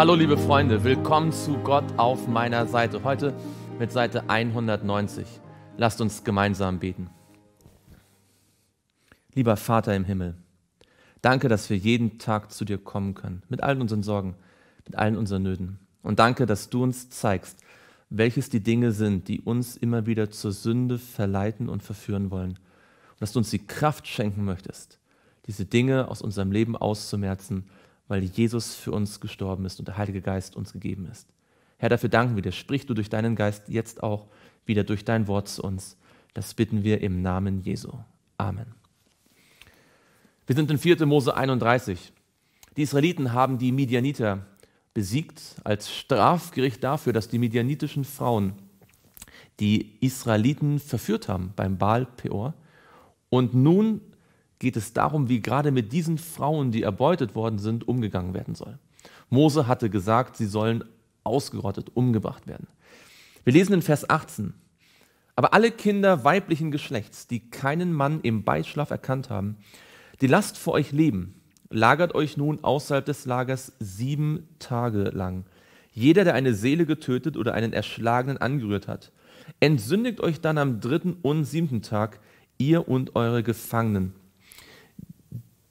Hallo liebe Freunde, willkommen zu Gott auf meiner Seite. Heute mit Seite 190. Lasst uns gemeinsam beten. Lieber Vater im Himmel, danke, dass wir jeden Tag zu dir kommen können, mit allen unseren Sorgen, mit allen unseren Nöten. Und danke, dass du uns zeigst, welches die Dinge sind, die uns immer wieder zur Sünde verleiten und verführen wollen. Und dass du uns die Kraft schenken möchtest, diese Dinge aus unserem Leben auszumerzen weil Jesus für uns gestorben ist und der Heilige Geist uns gegeben ist. Herr, dafür danken wir dir. Sprich du durch deinen Geist jetzt auch wieder durch dein Wort zu uns. Das bitten wir im Namen Jesu. Amen. Wir sind in 4. Mose 31. Die Israeliten haben die Midianiter besiegt als Strafgericht dafür, dass die midianitischen Frauen die Israeliten verführt haben beim Baal Peor. Und nun geht es darum, wie gerade mit diesen Frauen, die erbeutet worden sind, umgegangen werden soll. Mose hatte gesagt, sie sollen ausgerottet, umgebracht werden. Wir lesen in Vers 18. Aber alle Kinder weiblichen Geschlechts, die keinen Mann im Beischlaf erkannt haben, die lasst vor euch leben, lagert euch nun außerhalb des Lagers sieben Tage lang. Jeder, der eine Seele getötet oder einen Erschlagenen angerührt hat, entsündigt euch dann am dritten und siebten Tag, ihr und eure Gefangenen.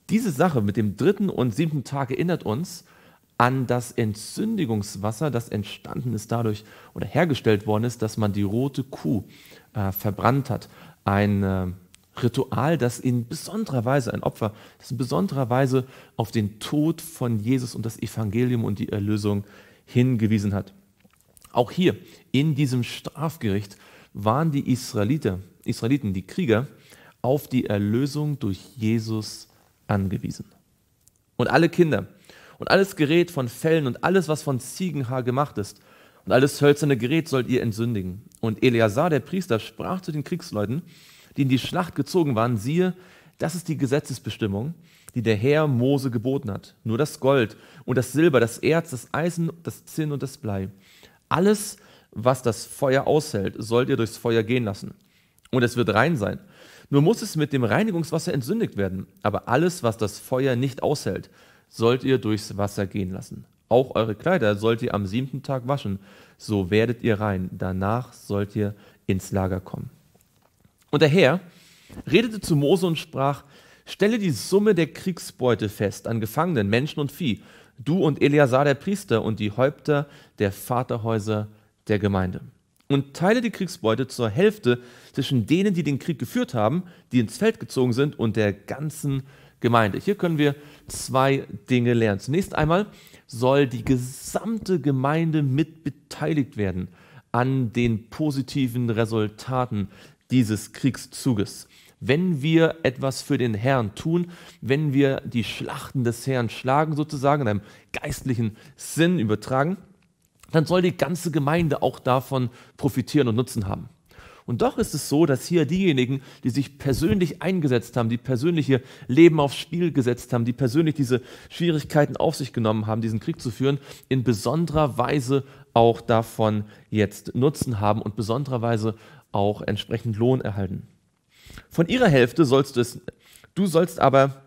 Diese Sache mit dem dritten und siebten Tag erinnert uns an das Entzündigungswasser, das entstanden ist dadurch oder hergestellt worden ist, dass man die rote Kuh äh, verbrannt hat. Ein äh, Ritual, das in besonderer Weise, ein Opfer, das in besonderer Weise auf den Tod von Jesus und das Evangelium und die Erlösung hingewiesen hat. Auch hier in diesem Strafgericht waren die Israeliter, Israeliten, die Krieger, auf die Erlösung durch Jesus angewiesen. Und alle Kinder und alles Gerät von Fellen und alles, was von Ziegenhaar gemacht ist und alles hölzerne Gerät sollt ihr entsündigen. Und Eleazar, der Priester, sprach zu den Kriegsleuten, die in die Schlacht gezogen waren, siehe, das ist die Gesetzesbestimmung, die der Herr Mose geboten hat. Nur das Gold und das Silber, das Erz, das Eisen, das Zinn und das Blei. Alles, was das Feuer aushält, sollt ihr durchs Feuer gehen lassen. Und es wird rein sein. Nur muss es mit dem Reinigungswasser entsündigt werden. Aber alles, was das Feuer nicht aushält, sollt ihr durchs Wasser gehen lassen. Auch eure Kleider sollt ihr am siebten Tag waschen, so werdet ihr rein. Danach sollt ihr ins Lager kommen. Und der Herr redete zu Mose und sprach, Stelle die Summe der Kriegsbeute fest an Gefangenen, Menschen und Vieh, du und Eleazar der Priester und die Häupter der Vaterhäuser der Gemeinde und teile die Kriegsbeute zur Hälfte zwischen denen, die den Krieg geführt haben, die ins Feld gezogen sind, und der ganzen Gemeinde. Hier können wir zwei Dinge lernen. Zunächst einmal soll die gesamte Gemeinde mit beteiligt werden an den positiven Resultaten dieses Kriegszuges. Wenn wir etwas für den Herrn tun, wenn wir die Schlachten des Herrn schlagen, sozusagen in einem geistlichen Sinn übertragen, dann soll die ganze Gemeinde auch davon profitieren und Nutzen haben. Und doch ist es so, dass hier diejenigen, die sich persönlich eingesetzt haben, die persönliche Leben aufs Spiel gesetzt haben, die persönlich diese Schwierigkeiten auf sich genommen haben, diesen Krieg zu führen, in besonderer Weise auch davon jetzt Nutzen haben und besonderer Weise auch entsprechend Lohn erhalten. Von ihrer Hälfte sollst du es, du sollst aber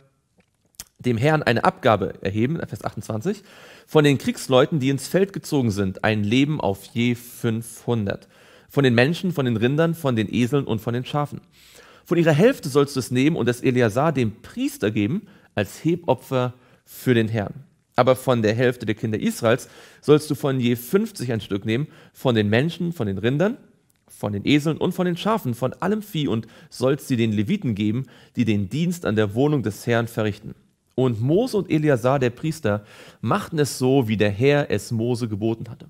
dem Herrn eine Abgabe erheben, Vers 28, von den Kriegsleuten, die ins Feld gezogen sind, ein Leben auf je 500. Von den Menschen, von den Rindern, von den Eseln und von den Schafen. Von ihrer Hälfte sollst du es nehmen und es Eleazar dem Priester geben, als Hebopfer für den Herrn. Aber von der Hälfte der Kinder Israels sollst du von je 50 ein Stück nehmen, von den Menschen, von den Rindern, von den Eseln und von den Schafen, von allem Vieh und sollst sie den Leviten geben, die den Dienst an der Wohnung des Herrn verrichten. Und Mose und Eleazar, der Priester, machten es so, wie der Herr es Mose geboten hatte.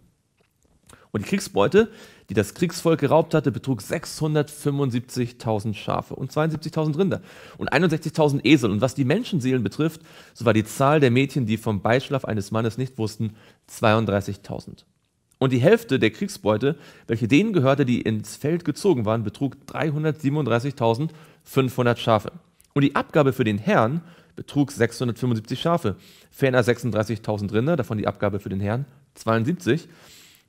Und die Kriegsbeute, die das Kriegsvolk geraubt hatte, betrug 675.000 Schafe und 72.000 Rinder und 61.000 Esel. Und was die Menschenseelen betrifft, so war die Zahl der Mädchen, die vom Beischlaf eines Mannes nicht wussten, 32.000. Und die Hälfte der Kriegsbeute, welche denen gehörte, die ins Feld gezogen waren, betrug 337.500 Schafe. Und die Abgabe für den Herrn betrug 675 Schafe, ferner 36.000 Rinder, davon die Abgabe für den Herrn 72,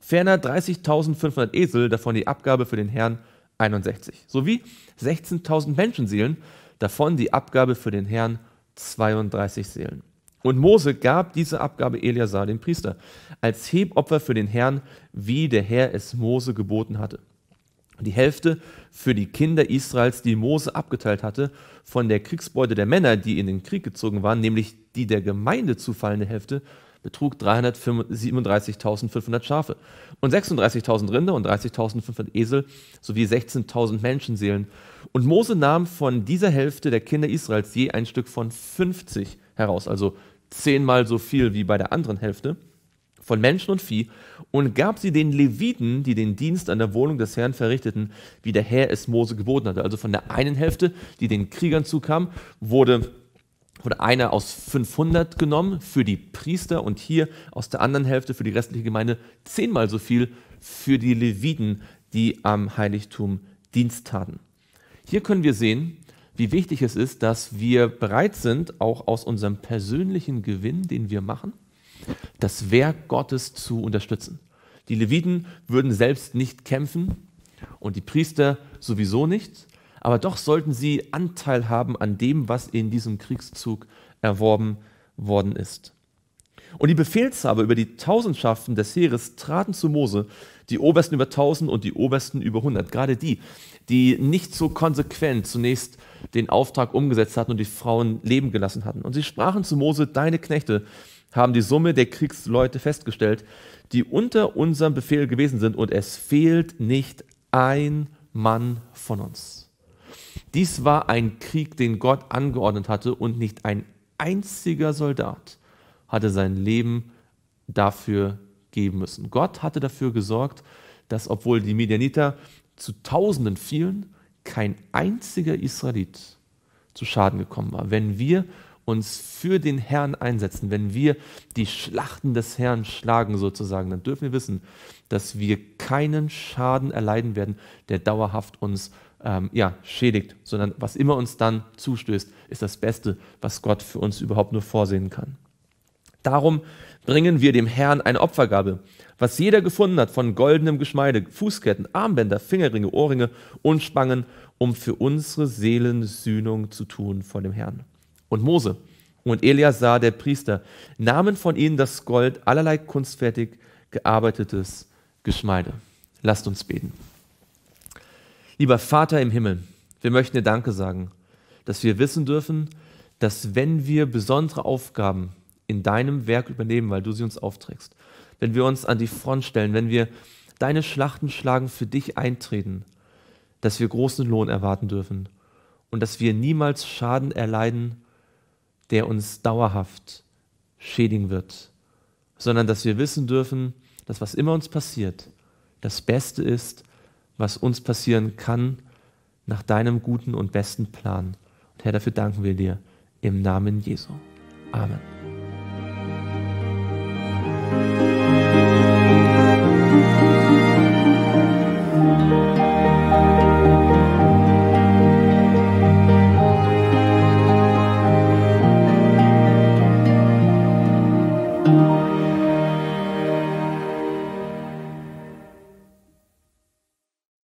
ferner 30.500 Esel, davon die Abgabe für den Herrn 61, sowie 16.000 Menschenseelen, davon die Abgabe für den Herrn 32 Seelen. Und Mose gab diese Abgabe Eliasar, dem Priester, als Hebopfer für den Herrn, wie der Herr es Mose geboten hatte die Hälfte für die Kinder Israels, die Mose abgeteilt hatte, von der Kriegsbeute der Männer, die in den Krieg gezogen waren, nämlich die der Gemeinde zufallende Hälfte, betrug 337.500 Schafe und 36.000 Rinder und 30.500 Esel sowie 16.000 Menschenseelen. Und Mose nahm von dieser Hälfte der Kinder Israels je ein Stück von 50 heraus, also zehnmal so viel wie bei der anderen Hälfte von Menschen und Vieh und gab sie den Leviten, die den Dienst an der Wohnung des Herrn verrichteten, wie der Herr es Mose geboten hatte. Also von der einen Hälfte, die den Kriegern zukam, wurde, wurde einer aus 500 genommen für die Priester und hier aus der anderen Hälfte für die restliche Gemeinde zehnmal so viel für die Leviten, die am Heiligtum Dienst taten. Hier können wir sehen, wie wichtig es ist, dass wir bereit sind, auch aus unserem persönlichen Gewinn, den wir machen, das Werk Gottes zu unterstützen. Die Leviten würden selbst nicht kämpfen und die Priester sowieso nicht, aber doch sollten sie Anteil haben an dem, was in diesem Kriegszug erworben worden ist. Und die Befehlshaber über die Tausendschaften des Heeres traten zu Mose, die Obersten über tausend und die Obersten über hundert. Gerade die, die nicht so konsequent zunächst den Auftrag umgesetzt hatten und die Frauen leben gelassen hatten. Und sie sprachen zu Mose, deine Knechte haben die Summe der Kriegsleute festgestellt, die unter unserem Befehl gewesen sind und es fehlt nicht ein Mann von uns. Dies war ein Krieg, den Gott angeordnet hatte und nicht ein einziger Soldat hatte sein Leben dafür geben müssen. Gott hatte dafür gesorgt, dass obwohl die Medianiter zu Tausenden fielen, kein einziger Israelit zu Schaden gekommen war. Wenn wir uns für den Herrn einsetzen, wenn wir die Schlachten des Herrn schlagen sozusagen, dann dürfen wir wissen, dass wir keinen Schaden erleiden werden, der dauerhaft uns ähm, ja, schädigt, sondern was immer uns dann zustößt, ist das Beste, was Gott für uns überhaupt nur vorsehen kann. Darum bringen wir dem Herrn eine Opfergabe, was jeder gefunden hat von goldenem Geschmeide, Fußketten, Armbänder, Fingerringe, Ohrringe und Spangen, um für unsere Seelen Sühnung zu tun vor dem Herrn und Mose. Und Eliasar, der Priester, nahmen von ihnen das Gold, allerlei kunstfertig gearbeitetes Geschmeide. Lasst uns beten. Lieber Vater im Himmel, wir möchten dir Danke sagen, dass wir wissen dürfen, dass wenn wir besondere Aufgaben in deinem Werk übernehmen, weil du sie uns aufträgst, wenn wir uns an die Front stellen, wenn wir deine Schlachten schlagen, für dich eintreten, dass wir großen Lohn erwarten dürfen und dass wir niemals Schaden erleiden, der uns dauerhaft schädigen wird, sondern dass wir wissen dürfen, dass was immer uns passiert, das Beste ist, was uns passieren kann, nach deinem guten und besten Plan. Und Herr, dafür danken wir dir im Namen Jesu. Amen.